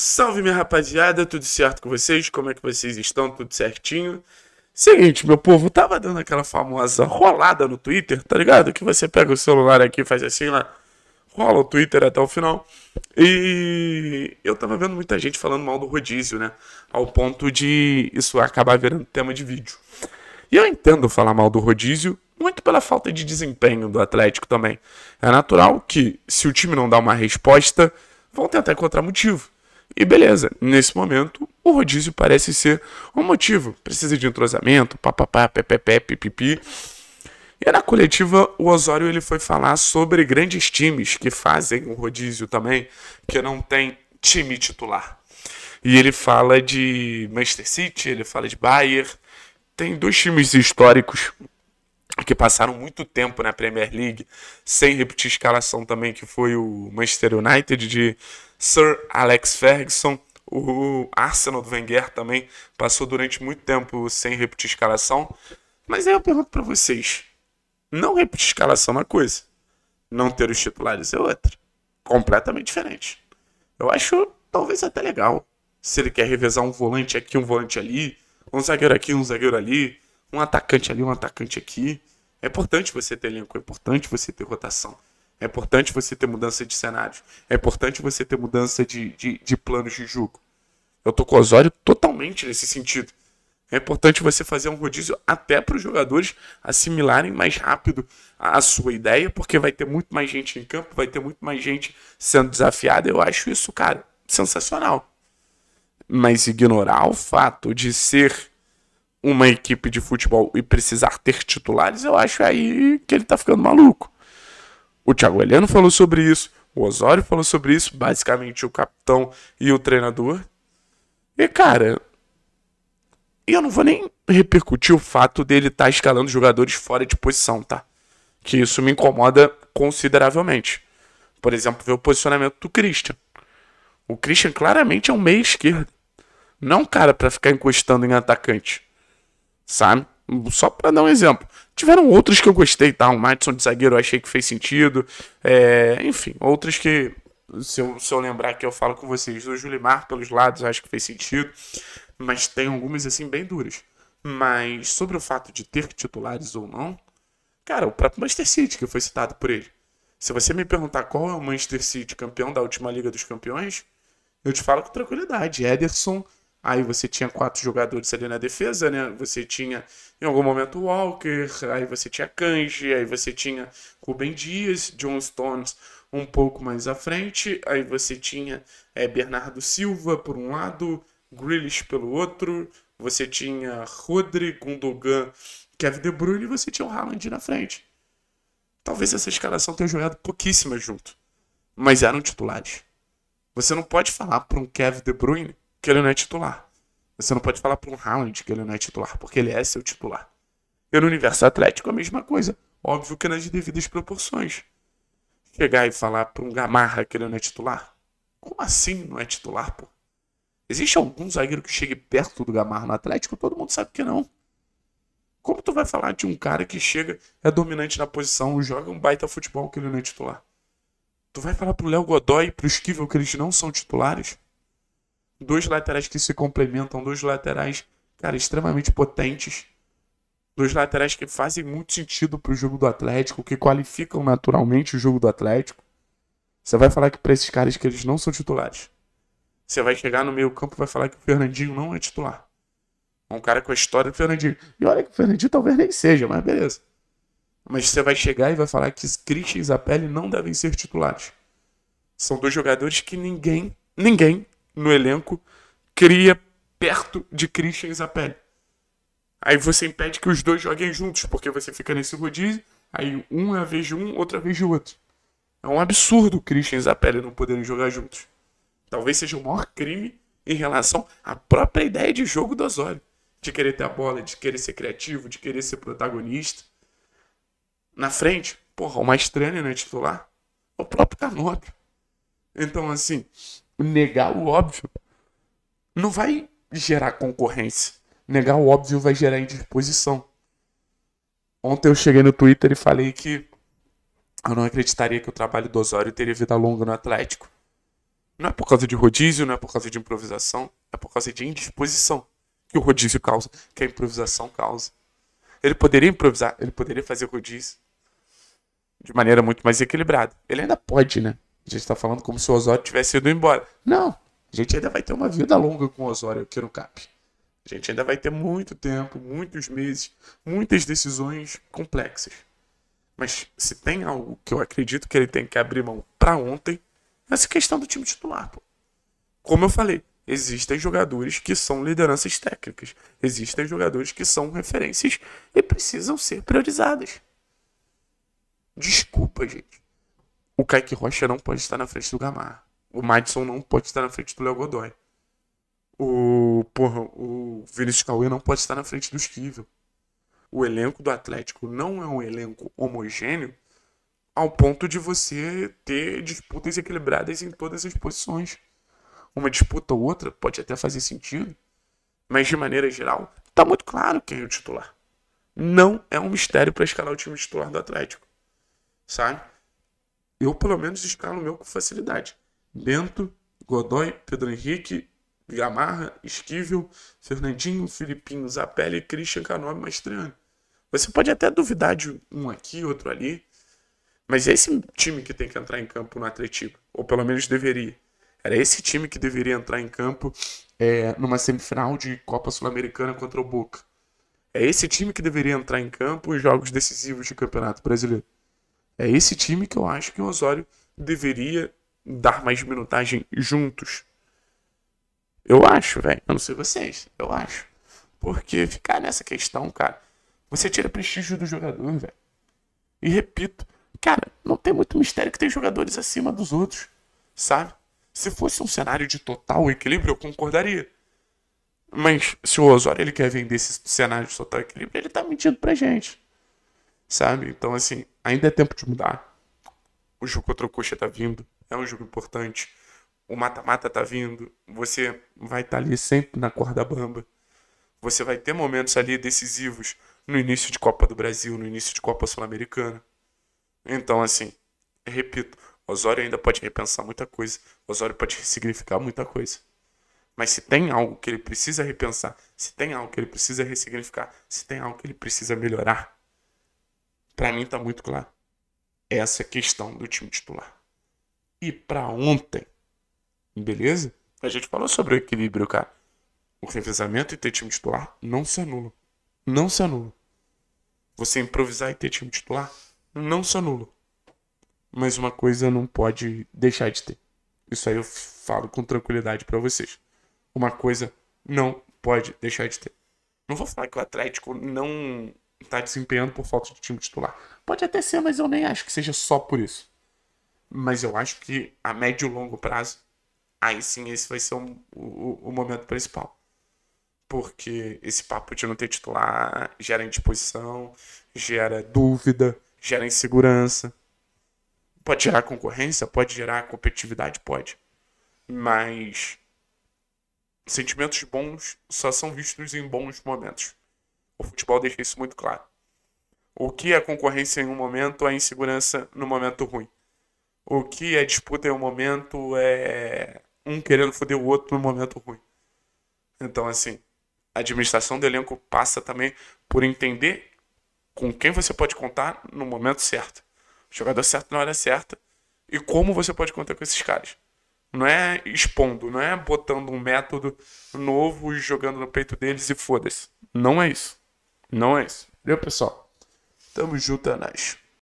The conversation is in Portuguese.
Salve minha rapaziada, tudo certo com vocês? Como é que vocês estão? Tudo certinho? Seguinte, meu povo, tava dando aquela famosa rolada no Twitter, tá ligado? Que você pega o celular aqui, faz assim lá, né? rola o Twitter até o final. E eu tava vendo muita gente falando mal do rodízio, né? Ao ponto de isso acabar virando tema de vídeo. E eu entendo falar mal do rodízio, muito pela falta de desempenho do Atlético também. É natural que, se o time não dá uma resposta, vão tentar encontrar motivo. E beleza, nesse momento o rodízio parece ser um motivo. Precisa de entrosamento, papapá, pepepé, pipipi. E na coletiva o Osório ele foi falar sobre grandes times que fazem o rodízio também, que não tem time titular. E ele fala de Manchester City, ele fala de Bayern. Tem dois times históricos porque passaram muito tempo na Premier League sem repetir a escalação também, que foi o Manchester United de Sir Alex Ferguson. O Arsenal do Wenger também passou durante muito tempo sem repetir a escalação. Mas aí eu pergunto para vocês: não repetir a escalação é uma coisa, não ter os titulares é outra. Completamente diferente. Eu acho talvez até legal se ele quer revezar um volante aqui, um volante ali, um zagueiro aqui, um zagueiro ali, um atacante ali, um atacante aqui. É importante você ter elenco, é importante você ter rotação, é importante você ter mudança de cenários, é importante você ter mudança de, de, de planos de jogo. Eu tô com o Osório totalmente nesse sentido. É importante você fazer um rodízio até para os jogadores assimilarem mais rápido a sua ideia, porque vai ter muito mais gente em campo, vai ter muito mais gente sendo desafiada. Eu acho isso, cara, sensacional. Mas ignorar o fato de ser uma equipe de futebol e precisar ter titulares, eu acho aí que ele tá ficando maluco. O Thiago Heleno falou sobre isso, o Osório falou sobre isso, basicamente o capitão e o treinador. E cara, eu não vou nem repercutir o fato dele estar tá escalando jogadores fora de posição, tá? Que isso me incomoda consideravelmente. Por exemplo, ver o posicionamento do Christian. O Christian claramente é um meia esquerdo Não um cara para ficar encostando em atacante sabe? Só para dar um exemplo. Tiveram outros que eu gostei, tá? O Madison de zagueiro eu achei que fez sentido. É, enfim, outros que, se eu, se eu lembrar que eu falo com vocês, o Julimar pelos lados eu acho que fez sentido. Mas tem algumas, assim, bem duras. Mas sobre o fato de ter titulares ou não, cara, o próprio Manchester City, que foi citado por ele. Se você me perguntar qual é o Manchester City campeão da última Liga dos Campeões, eu te falo com tranquilidade. Ederson Aí você tinha quatro jogadores ali na defesa, né? Você tinha, em algum momento, Walker, aí você tinha Kanji, aí você tinha Ruben Dias, John Stones um pouco mais à frente, aí você tinha é, Bernardo Silva por um lado, Grealish pelo outro, você tinha Rodrigo, Gundogan, Kevin De Bruyne e você tinha o Haaland na frente. Talvez essa escalação tenha jogado pouquíssimas junto, mas eram titulares. Você não pode falar para um Kevin De Bruyne que ele não é titular. Você não pode falar para um Haaland que ele não é titular, porque ele é seu titular. E no universo atlético a mesma coisa. Óbvio que nas devidas proporções. Chegar e falar para um Gamarra que ele não é titular? Como assim não é titular, pô? Existe algum zagueiro que chegue perto do Gamarra no Atlético? Todo mundo sabe que não. Como tu vai falar de um cara que chega, é dominante na posição, joga um baita futebol que ele não é titular? Tu vai falar pro Léo Godoy, pro Esquivel que eles não são titulares? Dois laterais que se complementam, dois laterais, cara, extremamente potentes. Dois laterais que fazem muito sentido para o jogo do Atlético, que qualificam naturalmente o jogo do Atlético. Você vai falar que para esses caras que eles não são titulares. Você vai chegar no meio campo e vai falar que o Fernandinho não é titular. um cara com a história do Fernandinho. E olha que o Fernandinho talvez nem seja, mas beleza. Mas você vai chegar e vai falar que Christian e Zapelli não devem ser titulares. São dois jogadores que ninguém, ninguém no elenco cria perto de Christian Zapelli. Aí você impede que os dois joguem juntos, porque você fica nesse rodízio, aí um é a vez de um, outra vez de outro. É um absurdo o Christian Zapelli não poderem jogar juntos. Talvez seja o maior crime em relação à própria ideia de jogo do Osório. De querer ter a bola, de querer ser criativo, de querer ser protagonista. Na frente, porra, o mais estranho é né, titular. O próprio Canóbio. Então, assim, negar o óbvio não vai gerar concorrência. Negar o óbvio vai gerar indisposição. Ontem eu cheguei no Twitter e falei que eu não acreditaria que o trabalho do Osório teria vida longa no Atlético. Não é por causa de rodízio, não é por causa de improvisação, é por causa de indisposição que o rodízio causa, que a improvisação causa. Ele poderia improvisar, ele poderia fazer rodízio de maneira muito mais equilibrada. Ele ainda pode, né? A gente está falando como se o Osório tivesse ido embora. Não, a gente ainda vai ter uma vida longa com o Osório aqui no CAP. A gente ainda vai ter muito tempo, muitos meses, muitas decisões complexas. Mas se tem algo que eu acredito que ele tem que abrir mão para ontem, é essa questão do time titular. Pô. Como eu falei, existem jogadores que são lideranças técnicas, existem jogadores que são referências e precisam ser priorizadas. Desculpa, gente o Kaique Rocha não pode estar na frente do Gamar. O Madison não pode estar na frente do Léo Godoy. O, porra, o Vinícius Cauê não pode estar na frente do Esquivel. O elenco do Atlético não é um elenco homogêneo ao ponto de você ter disputas equilibradas em todas as posições. Uma disputa ou outra pode até fazer sentido, mas de maneira geral, tá muito claro quem é o titular. Não é um mistério para escalar o time titular do Atlético, sabe? eu pelo menos escalo o meu com facilidade. Bento, Godoy, Pedro Henrique, Gamarra, Esquivel, Fernandinho, Filipinho, Zapelli, Christian Canome, Mastriani. Você pode até duvidar de um aqui, outro ali, mas é esse time que tem que entrar em campo no Atletico, ou pelo menos deveria. Era esse time que deveria entrar em campo é, numa semifinal de Copa Sul-Americana contra o Boca. É esse time que deveria entrar em campo em jogos decisivos de Campeonato Brasileiro. É esse time que eu acho que o Osório deveria dar mais minutagem juntos. Eu acho, velho. Eu não sei vocês, eu acho. Porque ficar nessa questão, cara, você tira prestígio do jogador, velho. E repito, cara, não tem muito mistério que tem jogadores acima dos outros, sabe? Se fosse um cenário de total equilíbrio, eu concordaria. Mas se o Osório ele quer vender esse cenário de total equilíbrio, ele tá mentindo pra gente. Sabe? Então, assim, Ainda é tempo de mudar. O jogo contra o Coxa tá vindo. É um jogo importante. O mata-mata tá vindo. Você vai estar tá ali sempre na corda bamba. Você vai ter momentos ali decisivos no início de Copa do Brasil, no início de Copa Sul-Americana. Então, assim, repito, Osório ainda pode repensar muita coisa. Osório pode ressignificar muita coisa. Mas se tem algo que ele precisa repensar, se tem algo que ele precisa ressignificar, se tem algo que ele precisa melhorar, para mim está muito claro. Essa é a questão do time titular. E para ontem, beleza? A gente falou sobre o equilíbrio, cara. O revezamento e ter time titular não se anula. Não se anula. Você improvisar e ter time titular não se anula. Mas uma coisa não pode deixar de ter. Isso aí eu falo com tranquilidade para vocês. Uma coisa não pode deixar de ter. Não vou falar que o Atlético não está desempenhando por falta de time titular. Pode até ser, mas eu nem acho que seja só por isso. Mas eu acho que a médio e longo prazo, aí sim esse vai ser o, o, o momento principal. Porque esse papo de não ter titular gera indisposição, gera dúvida, gera insegurança. Pode gerar concorrência, pode gerar competitividade, pode. Mas sentimentos bons só são vistos em bons momentos. O futebol deixa isso muito claro. O que é concorrência em um momento é insegurança no momento ruim. O que é disputa em um momento é um querendo foder o outro no momento ruim. Então, assim, a administração do elenco passa também por entender com quem você pode contar no momento certo. O jogador certo na hora certa. E como você pode contar com esses caras. Não é expondo, não é botando um método novo e jogando no peito deles e foda-se. Não é isso. Não é isso. Valeu, pessoal. Tamo junto, é nóis.